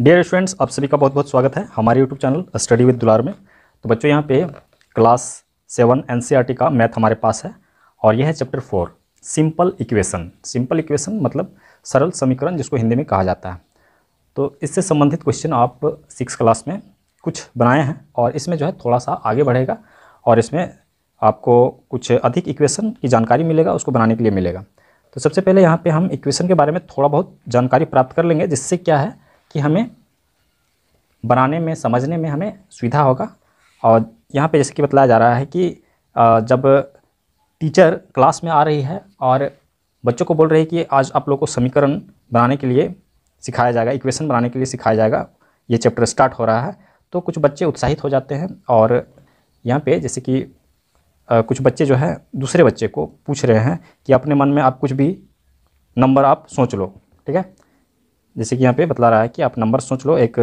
dear students आप सभी का बहुत बहुत स्वागत है हमारे यूट्यूब चैनल स्टडी विद दुलार में तो बच्चों यहाँ पे क्लास सेवन एन का मैथ हमारे पास है और यह है chapter four simple equation simple equation मतलब सरल समीकरण जिसको हिंदी में कहा जाता है तो इससे संबंधित क्वेश्चन आप सिक्स क्लास में कुछ बनाए हैं और इसमें जो है थोड़ा सा आगे बढ़ेगा और इसमें आपको कुछ अधिक इक्वेशन की जानकारी मिलेगा उसको बनाने के लिए मिलेगा तो सबसे पहले यहाँ पर हम इक्वेशन के बारे में थोड़ा बहुत जानकारी प्राप्त कर लेंगे जिससे क्या है कि हमें बनाने में समझने में हमें सुविधा होगा और यहाँ पे जैसे कि बताया जा रहा है कि जब टीचर क्लास में आ रही है और बच्चों को बोल रही है कि आज आप लोग को समीकरण बनाने के लिए सिखाया जाएगा इक्वेशन बनाने के लिए सिखाया जाएगा ये चैप्टर स्टार्ट हो रहा है तो कुछ बच्चे उत्साहित हो जाते हैं और यहाँ पे जैसे कि कुछ बच्चे जो है दूसरे बच्चे को पूछ रहे हैं कि अपने मन में आप कुछ भी नंबर आप सोच लो ठीक है जैसे कि यहाँ पे बता रहा है कि आप नंबर सोच लो एक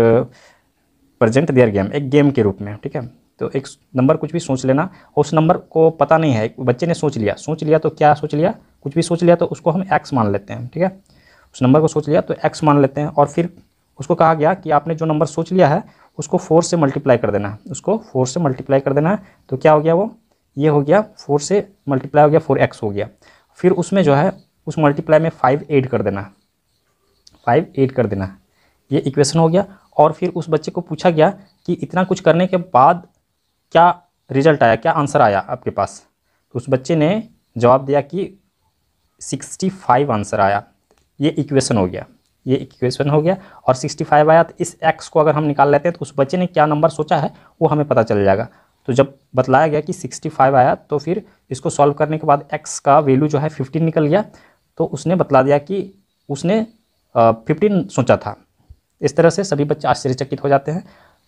प्रजेंट दियर गेम एक गेम के रूप में ठीक है तो एक नंबर कुछ भी सोच लेना उस नंबर को पता नहीं है बच्चे ने सोच लिया सोच लिया तो क्या सोच लिया कुछ भी सोच लिया तो उसको हम एक्स मान लेते हैं ठीक है उस नंबर को सोच लिया तो एक्स मान लेते हैं और फिर उसको कहा गया कि आपने जो नंबर सोच लिया है उसको फोर से मल्टीप्लाई कर देना है उसको फोर से मल्टीप्लाई कर देना है तो क्या हो गया वो ये हो गया फोर से मल्टीप्लाई हो गया फोर एक्स हो गया फिर उसमें जो है उस मल्टीप्लाई में फाइव एड कर देना फाइव एट कर देना ये इक्वेशन हो गया और फिर उस बच्चे को पूछा गया कि इतना कुछ करने के बाद क्या रिजल्ट आया क्या आंसर आया आपके पास तो उस बच्चे ने जवाब दिया कि सिक्सटी फाइव आंसर आया ये इक्वेशन हो गया ये इक्वेशन हो गया और सिक्सटी फाइव आया तो इस एक्स को अगर हम निकाल लेते हैं तो उस बच्चे ने क्या नंबर सोचा है वो हमें पता चल जाएगा तो जब बतलाया गया कि सिक्सटी फाइव आया तो फिर इसको सॉल्व करने के बाद एक्स का वैल्यू जो है फिफ्टीन निकल गया तो उसने बतला दिया कि उसने फिफ्टीन सोचा था इस तरह से सभी बच्चे आश्चर्यचकित हो जाते हैं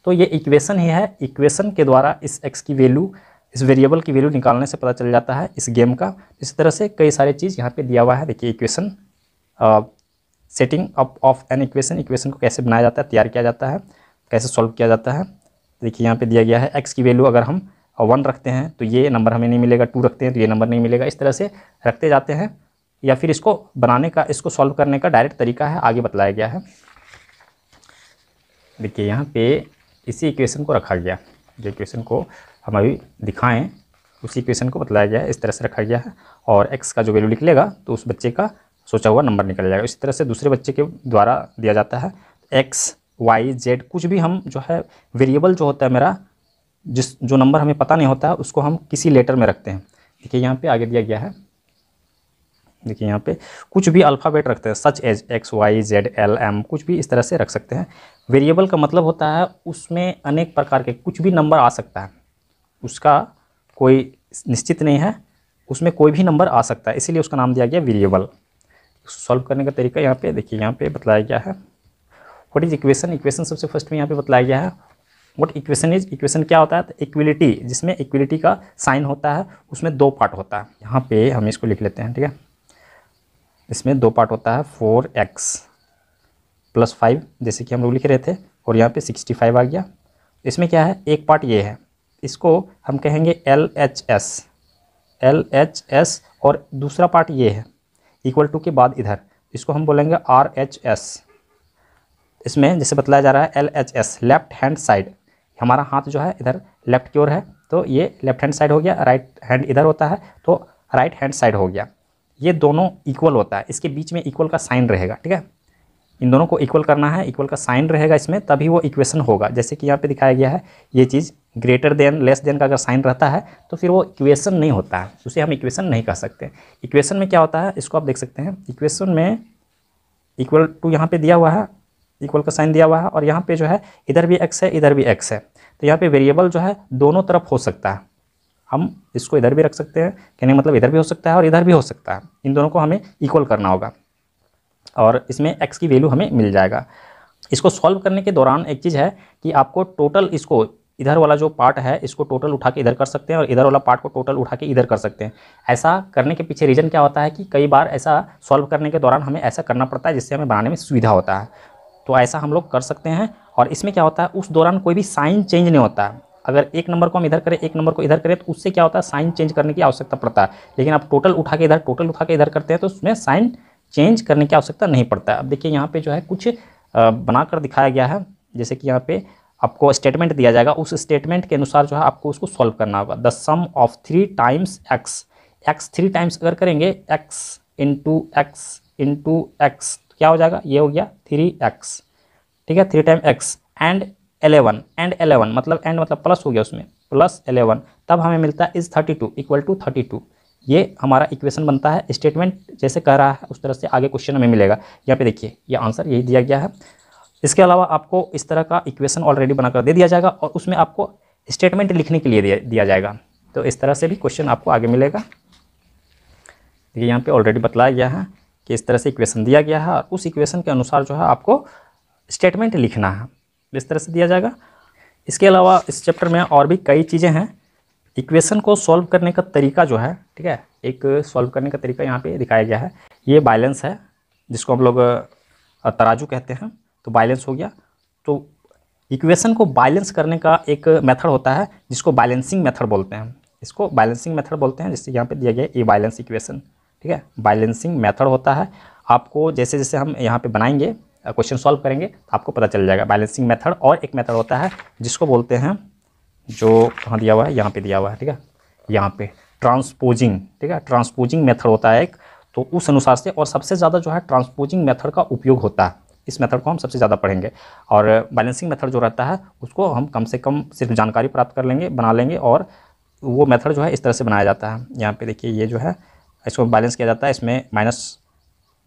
तो ये इक्वेशन ही है इक्वेशन के द्वारा इस एक्स की वैल्यू इस वेरिएबल की वैल्यू निकालने से पता चल जाता है इस गेम का इस तरह से कई सारे चीज़ यहाँ पे दिया हुआ है देखिए equation setting up of an equation equation को कैसे बनाया जाता है तैयार किया जाता है कैसे सॉल्व किया जाता है देखिए यहाँ पे दिया गया है एक्स की वैल्यू अगर हम वन रखते हैं तो ये नंबर हमें नहीं मिलेगा टू रखते हैं तो ये नंबर नहीं मिलेगा इस तरह से रखते जाते हैं या फिर इसको बनाने का इसको सॉल्व करने का डायरेक्ट तरीका है आगे बतलाया गया है देखिए यहाँ पे इसी इक्वेशन को रखा गया जो इक्वेशन को हम अभी दिखाएं उसी इक्वेशन को बतलाया गया है इस तरह से रखा गया है और एक्स का जो वैल्यू निकलेगा तो उस बच्चे का सोचा हुआ नंबर निकल जाएगा इसी तरह से दूसरे बच्चे के द्वारा दिया जाता है एक्स वाई जेड कुछ भी हम जो है वेरिएबल जो होता है मेरा जिस जो नंबर हमें पता नहीं होता है उसको हम किसी लेटर में रखते हैं देखिए यहाँ पे आगे दिया गया है देखिए यहाँ पे कुछ भी अल्फ़ाबेट रखते हैं such as X Y Z L M कुछ भी इस तरह से रख सकते हैं वेरिएबल का मतलब होता है उसमें अनेक प्रकार के कुछ भी नंबर आ सकता है उसका कोई निश्चित नहीं है उसमें कोई भी नंबर आ सकता है इसीलिए उसका नाम दिया गया वेरिएबल सॉल्व करने का तरीका यहाँ पे देखिए यहाँ पे बताया गया है व्हाट इज इक्वेशन इक्वेशन सबसे फर्स्ट में यहाँ पे बताया गया है वट इक्वेशन इज इक्वेशन क्या होता है तो इक्विलिटी जिसमें इक्विलिटी का साइन होता है उसमें दो पार्ट होता है यहाँ पे हम इसको लिख लेते हैं ठीक है इसमें दो पार्ट होता है फोर एक्स प्लस फाइव जैसे कि हम लोग लिख रहे थे और यहाँ पे सिक्सटी फाइव आ गया इसमें क्या है एक पार्ट ये है इसको हम कहेंगे L H S L H S और दूसरा पार्ट ये है इक्वल टू के बाद इधर इसको हम बोलेंगे आर एच एस इसमें जैसे बतलाया जा रहा है L H S left hand side हमारा हाथ जो है इधर लेफ्ट की ओर है तो ये लेफ्ट हैंड साइड हो गया राइट हैंड इधर होता है तो राइट हैंड साइड हो गया ये दोनों इक्वल होता है इसके बीच में इक्वल का साइन रहेगा ठीक है इन दोनों को इक्वल करना है इक्वल का साइन रहेगा इसमें तभी वो इक्वेशन होगा जैसे कि यहाँ पे दिखाया गया है ये चीज़ ग्रेटर देन लेस देन का अगर साइन रहता है तो फिर वो इक्वेशन नहीं होता है उसे हम इक्वेशन नहीं कह सकते इक्वेशन में क्या होता है इसको आप देख सकते हैं इक्वेशन में इक्वल टू यहाँ पे दिया हुआ है इक्वल का साइन दिया हुआ है और यहाँ पर जो है इधर भी एक्स है इधर भी एक्स है तो यहाँ पर वेरिएबल जो है दोनों तरफ हो सकता है हम इसको इधर भी रख सकते हैं कहने मतलब इधर भी हो सकता है और इधर भी हो सकता है इन दोनों को हमें इक्वल करना होगा और इसमें एक्स की वैल्यू हमें मिल जाएगा इसको सॉल्व करने के दौरान एक चीज़ है कि आपको टोटल इसको इधर वाला जो पार्ट है इसको टोटल उठा के इधर कर सकते हैं और इधर वाला पार्ट को टोटल उठा के इधर कर सकते हैं ऐसा करने के पीछे रीज़न क्या होता है कि कई बार ऐसा सॉल्व करने के दौरान हमें ऐसा करना पड़ता है जिससे हमें बनाने में सुविधा होता है तो ऐसा हम लोग कर सकते हैं और इसमें क्या होता है उस दौरान कोई भी साइन चेंज नहीं होता है अगर एक नंबर को हम इधर करें एक नंबर को इधर करें तो उससे क्या होता है साइन चेंज करने की आवश्यकता पड़ता है लेकिन आप टोटल उठा के इधर टोटल उठा के इधर करते हैं तो उसमें साइन चेंज करने की आवश्यकता नहीं पड़ता है अब देखिए यहाँ पे जो है कुछ बनाकर दिखाया गया है जैसे कि यहाँ पे आपको स्टेटमेंट दिया जाएगा उस स्टेटमेंट के अनुसार जो है आपको उसको सॉल्व करना होगा the sum of three times X X three times अगर करेंगे X into X into X क्या हो जाएगा ये हो गया थ्री एक्स ठीक है three time X and eleven and eleven मतलब एंड मतलब प्लस हो गया उसमें प्लस एलेवन तब हमें मिलता है is thirty two equal to thirty two ये हमारा इक्वेशन बनता है स्टेटमेंट जैसे कह रहा है उस तरह से आगे क्वेश्चन हमें मिलेगा यहाँ पे देखिए ये आंसर यही दिया गया है इसके अलावा आपको इस तरह का इक्वेशन ऑलरेडी बनाकर दे दिया जाएगा और उसमें आपको स्टेटमेंट लिखने के लिए दिया जाएगा तो इस तरह से भी क्वेश्चन आपको आगे मिलेगा देखिए यहाँ पर ऑलरेडी बतलाया गया है कि इस तरह से इक्वेशन दिया गया है और उस इक्वेशन के अनुसार जो है आपको स्टेटमेंट लिखना है इस तरह से दिया जाएगा इसके अलावा इस चैप्टर में और भी कई चीज़ें हैं इक्वेशन को सॉल्व करने का तरीका जो है ठीक है एक सॉल्व करने का तरीका यहाँ पे दिखाया गया है ये बैलेंस है जिसको हम लोग तराजू कहते हैं तो बैलेंस हो गया तो इक्वेशन को बैलेंस करने का एक मेथड होता है जिसको बैलेंसिंग मेथड बोलते हैं इसको बैलेंसिंग मेथड बोलते हैं जिससे यहाँ पे दिया गया ये बैलेंस इक्वेशन ठीक है बैलेंसिंग मेथड होता है आपको जैसे जैसे हम यहाँ पे बनाएंगे क्वेश्चन सॉल्व करेंगे तो आपको पता चल जाएगा बैलेंसिंग मेथड और एक मेथड होता है जिसको बोलते हैं जो कहाँ दिया हुआ है यहाँ पे दिया हुआ है ठीक है यहाँ पे ट्रांसपोजिंग ठीक है ट्रांसपोजिंग मेथड होता है एक तो उस अनुसार से और सबसे ज़्यादा जो है ट्रांसपोजिंग मेथड का उपयोग होता है इस मेथड को हम सबसे ज़्यादा पढ़ेंगे और बैलेंसिंग मेथड जो रहता है उसको हम कम से कम सिर्फ जानकारी प्राप्त कर लेंगे बना लेंगे और वो मेथड जो है इस तरह से बनाया जाता है यहाँ पे देखिए ये जो है इसको बैलेंस किया जाता है इसमें माइनस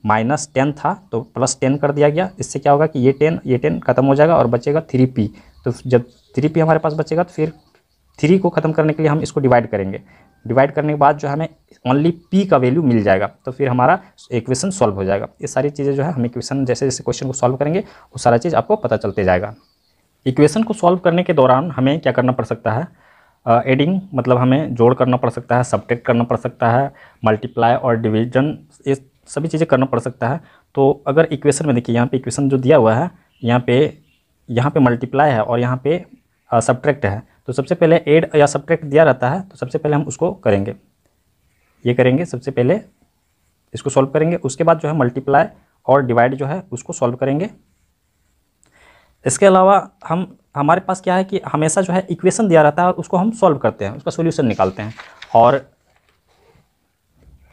माइनस टेन था तो प्लस टेन कर दिया गया इससे क्या होगा कि ये टेन ये टेन खत्म हो जाएगा और बचेगा थ्री पी तो जब थ्री पी हमारे पास बचेगा तो फिर थ्री को ख़त्म करने के लिए हम इसको डिवाइड करेंगे डिवाइड करने के बाद जो हमें ओनली पी का वैल्यू मिल जाएगा तो फिर हमारा इक्वेशन सॉल्व हो जाएगा ये सारी चीज़ें जो है हम इक्वेशन जैसे जैसे क्वेश्चन को सॉल्व करेंगे वो सारा चीज़ आपको पता चलते जाएगा इक्वेशन को सॉल्व करने के दौरान हमें क्या करना पड़ सकता है एडिंग uh, मतलब हमें जोड़ करना पड़ सकता है सब्ट्रैक्ट करना पड़ सकता है मल्टीप्लाई और डिवीजन इस सभी चीज़ें करना पड़ सकता है तो अगर इक्वेशन में देखिए यहाँ पे इक्वेशन जो दिया हुआ है यहाँ पे यहाँ पे मल्टीप्लाई है और यहाँ पे सब्ट्रैक्ट है तो सबसे पहले एड या सब्ट्रैक्ट दिया रहता है तो सबसे पहले हम उसको करेंगे ये करेंगे सबसे पहले इसको सॉल्व करेंगे उसके बाद जो है मल्टीप्लाई और डिवाइड जो है उसको सॉल्व करेंगे इसके अलावा हम हमारे पास क्या है कि हमेशा जो है इक्वेशन दिया रहता है और उसको हम सॉल्व करते हैं उसका सोल्यूशन निकालते हैं और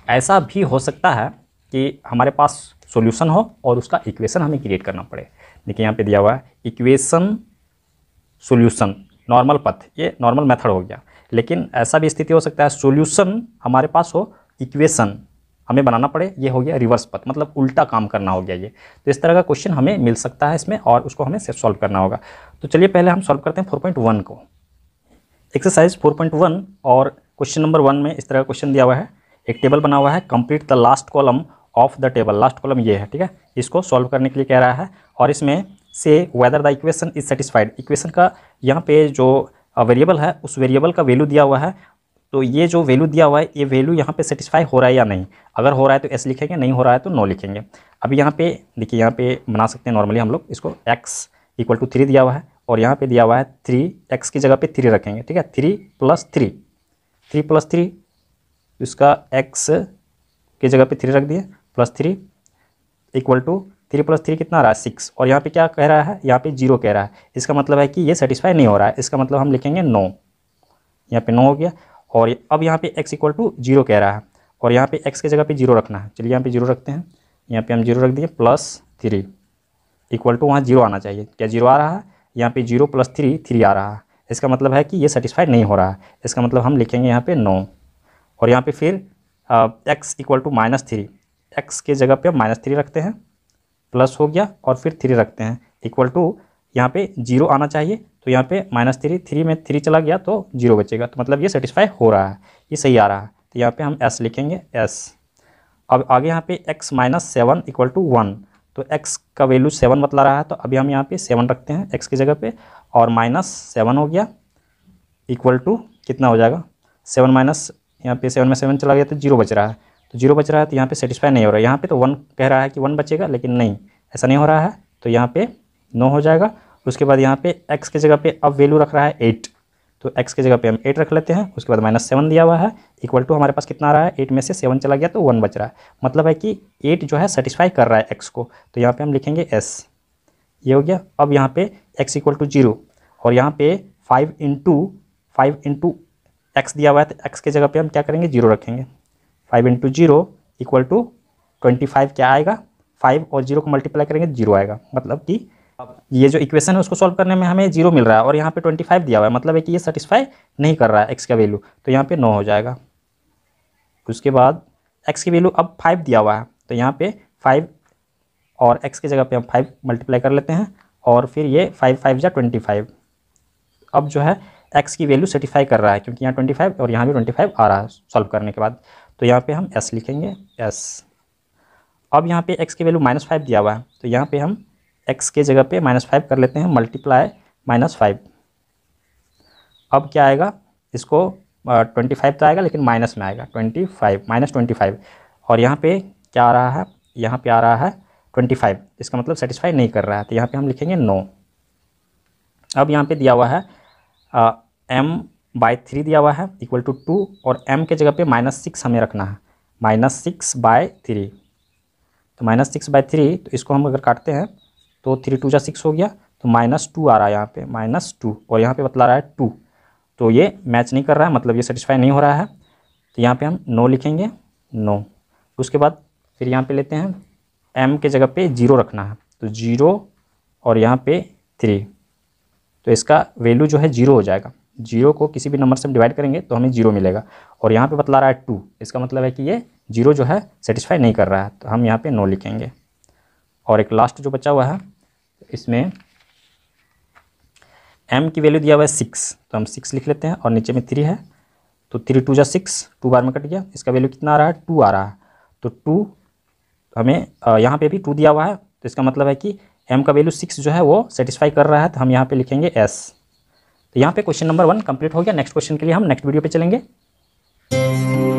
ऐसा भी हो सकता है कि हमारे पास सॉल्यूशन हो और उसका इक्वेशन हमें क्रिएट करना पड़े देखिए यहाँ पे दिया हुआ है इक्वेशन सॉल्यूशन नॉर्मल पथ ये नॉर्मल मेथड हो गया लेकिन ऐसा भी स्थिति हो सकता है सॉल्यूशन हमारे पास हो इक्वेशन हमें बनाना पड़े ये हो गया रिवर्स पथ मतलब उल्टा काम करना हो गया ये तो इस तरह का क्वेश्चन हमें मिल सकता है इसमें और उसको हमें सॉल्व करना होगा तो चलिए पहले हम सॉल्व करते हैं फोर को एक्सरसाइज फोर और क्वेश्चन नंबर वन में इस तरह का क्वेश्चन दिया हुआ है एक टेबल बना हुआ है complete the last column of the table last column ये है ठीक है इसको सॉल्व करने के लिए कह रहा है और इसमें से whether the equation is satisfied equation का यहाँ पे जो वेरिएबल है उस वेरिएबल का वैल्यू दिया हुआ है तो ये जो वैल्यू दिया हुआ है ये वैल्यू यहाँ पे सेटिस्फाई हो रहा है या नहीं अगर हो रहा है तो एस लिखेंगे नहीं हो रहा है तो नो लिखेंगे अब यहाँ पे देखिए यहाँ पे बना सकते हैं नॉर्मली हम लोग इसको एक्स इक्वल टू थ्री दिया हुआ है और यहाँ पे दिया हुआ है थ्री एक्स की जगह पे थ्री रखेंगे ठीक है three plus three three plus three इसका एक्स की जगह पे थ्री रख दिया plus three equal to three plus three कितना आ रहा है सिक्स और यहाँ पे क्या कह रहा है यहाँ पे जीरो कह रहा है इसका मतलब है कि ये सेटिस्फाई नहीं हो रहा है इसका मतलब हम लिखेंगे नो यहाँ पे नो हो गया और अब यहाँ पे एक्स इक्वल टू जीरो कह रहा है और यहाँ पे एक्स की जगह पे जीरो रखना है चलिए यहाँ पे जीरो रखते हैं यहाँ पे हम जीरो रख दिए प्लस थ्री इक्वल टू वहाँ जीरो आना चाहिए क्या जीरो आ रहा है यहाँ पे जीरो प्लस थ्री थ्री आ रहा है इसका मतलब है कि ये सेटिस्फाई नहीं हो रहा है इसका मतलब हम लिखेंगे यहाँ पे नो और यहाँ पे फिर X equal to minus three X के जगह पे माइनस थ्री रखते हैं प्लस हो गया और फिर थ्री रखते हैं इक्वल टू यहाँ पे जीरो आना चाहिए तो यहाँ पे माइनस थ्री थ्री में थ्री चला गया तो जीरो बचेगा तो मतलब ये सेटिस्फाई हो रहा है ये सही आ रहा है तो यहाँ पे हम एस लिखेंगे एस अब आगे यहाँ पे X minus seven equal to one तो एक्स का वैल्यू सेवन बतला रहा है तो अभी हम यहाँ पे सेवन रखते हैं एक्स की जगह पे और माइनस सेवन हो गया इक्वल टू कितना हो जाएगा सेवन माइनस यहाँ पे सेवन में सेवन चला गया तो जीरो बच रहा है तो जीरो बच रहा है तो यहाँ पे सेटिस्फाई नहीं हो रहा है यहाँ पे तो वन कह रहा है कि वन बचेगा लेकिन नहीं ऐसा नहीं हो रहा है तो यहाँ पे नो हो जाएगा उसके बाद यहाँ पे एक्स की जगह पे अब वैल्यू रख रहा है एट तो एक्स की जगह पे हम एट रख लेते हैं उसके बाद माइनस सेवन दिया हुआ है इक्वल टू हमारे पास कितना आ रहा है एट में से सेवन चला गया तो वन बच रहा है मतलब है कि एट जो है सेटिस्फाई कर रहा है एक्स को तो यहाँ पर हम लिखेंगे एस ये हो गया अब यहाँ पर एक्स इक्वल टू जीरो और यहाँ पर five into five into X दिया हुआ है तो एक्स की जगह पर हम क्या करेंगे जीरो रखेंगे five into zero equal to twenty five क्या आएगा फाइव और जीरो को मल्टीप्लाई करेंगे जीरो आएगा मतलब कि अब ये जो इक्वेशन है उसको सॉल्व करने में हमें जीरो मिल रहा है और यहाँ पे ट्वेंटी फाइव दिया हुआ है मतलब है कि ये सेटिस्फाई नहीं कर रहा है एक्स का वैल्यू तो यहाँ पे नौ हो जाएगा उसके बाद एक्स की वैल्यू अब फाइव दिया हुआ है तो यहाँ पे फाइव और एक्स की जगह पे हम फाइव मल्टीप्लाई कर लेते हैं और फिर ये फाइव फाइव या ट्वेंटी फाइव अब जो है एक्स की वैल्यू सेटिस्फाई कर रहा है क्योंकि यहाँ ट्वेंटी फाइव और यहाँ भी ट्वेंटी फाइव आ रहा है सॉल्व करने के बाद तो यहाँ पे हम एस लिखेंगे एस अब यहाँ पे एक्स की वैल्यू माइनस फाइव दिया हुआ है तो यहाँ पे हम एक्स के जगह पे माइनस फाइव कर लेते हैं मल्टीप्लाई माइनस फाइव अब क्या आएगा इसको ट्वेंटी फाइव तो आएगा लेकिन माइनस में आएगा twenty five minus twenty five और यहाँ पे क्या आ रहा है यहाँ पे आ रहा है ट्वेंटी फाइव इसका मतलब सेटिस्फाई नहीं कर रहा है तो यहाँ पे हम लिखेंगे नो अब यहाँ पे दिया हुआ है एम बाय थ्री दिया हुआ है इक्वल टू टू और एम के जगह पे माइनस सिक्स हमें रखना है माइनस सिक्स बाय थ्री तो माइनस सिक्स बाय थ्री तो इसको हम अगर काटते हैं तो थ्री टू जा सिक्स हो गया तो माइनस टू आ रहा है यहाँ पे माइनस टू और यहाँ पे बतला रहा है टू तो ये मैच नहीं कर रहा है मतलब ये सेटिस्फाई नहीं हो रहा है तो यहाँ पर हम नो लिखेंगे नो उसके बाद फिर यहाँ पर लेते हैं एम के जगह पर जीरो रखना है तो जीरो और यहाँ पर थ्री तो इसका वैल्यू जो है जीरो हो जाएगा जीरो को किसी भी नंबर से हम डिवाइड करेंगे तो हमें जीरो मिलेगा और यहाँ पे बतला रहा है टू इसका मतलब है कि ये जीरो जो है सेटिस्फाई नहीं कर रहा है तो हम यहाँ पे नो लिखेंगे और एक लास्ट जो बचा हुआ है इसमें एम की वैल्यू दिया हुआ है सिक्स तो हम सिक्स लिख लेते हैं और नीचे में थ्री है तो थ्री टू जा सिक्स टू बार में कट गया इसका वैल्यू कितना आ रहा है टू आ रहा है तो टू हमें यहाँ पर भी टू दिया हुआ है तो इसका मतलब है कि एम का वैल्यू सिक्स जो है वो सेटिस्फाई कर रहा है तो हम यहाँ पर लिखेंगे एस यहाँ पे क्वेश्चन नंबर वन कंप्लीट हो गया नेक्स्ट क्वेश्चन के लिए हम नेक्स्ट वीडियो पे चलेंगे